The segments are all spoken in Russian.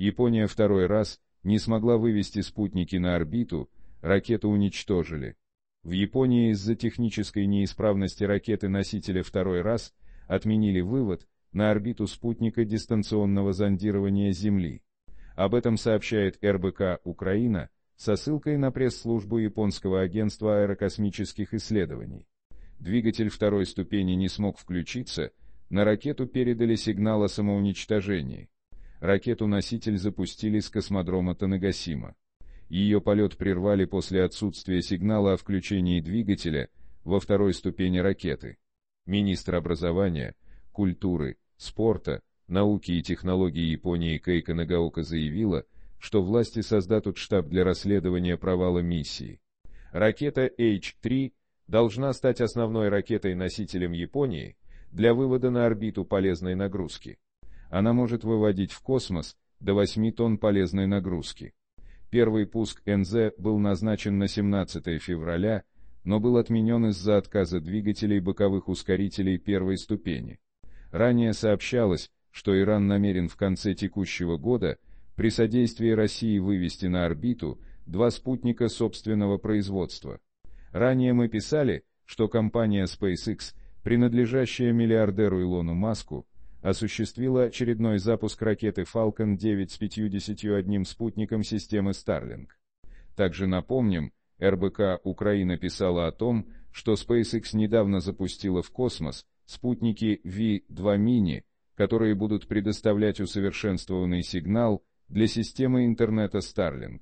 Япония второй раз не смогла вывести спутники на орбиту, ракету уничтожили. В Японии из-за технической неисправности ракеты-носителя второй раз отменили вывод на орбиту спутника дистанционного зондирования Земли. Об этом сообщает РБК «Украина» со ссылкой на пресс-службу японского агентства аэрокосмических исследований. Двигатель второй ступени не смог включиться, на ракету передали сигнал о самоуничтожении ракету-носитель запустили с космодрома Танагасима. Ее полет прервали после отсутствия сигнала о включении двигателя во второй ступени ракеты. Министр образования, культуры, спорта, науки и технологий Японии Кейка Нагаука заявила, что власти создадут штаб для расследования провала миссии. Ракета H-3 должна стать основной ракетой-носителем Японии для вывода на орбиту полезной нагрузки она может выводить в космос до 8 тонн полезной нагрузки. Первый пуск НЗ был назначен на 17 февраля, но был отменен из-за отказа двигателей боковых ускорителей первой ступени. Ранее сообщалось, что Иран намерен в конце текущего года при содействии России вывести на орбиту два спутника собственного производства. Ранее мы писали, что компания SpaceX, принадлежащая миллиардеру Илону Маску, осуществила очередной запуск ракеты Falcon 9 с 51 спутником системы Starlink. Также напомним, РБК Украина писала о том, что SpaceX недавно запустила в космос спутники V2 Mini, которые будут предоставлять усовершенствованный сигнал для системы интернета Starlink.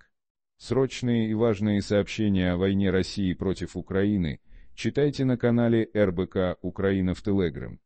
Срочные и важные сообщения о войне России против Украины читайте на канале РБК Украина в Telegram.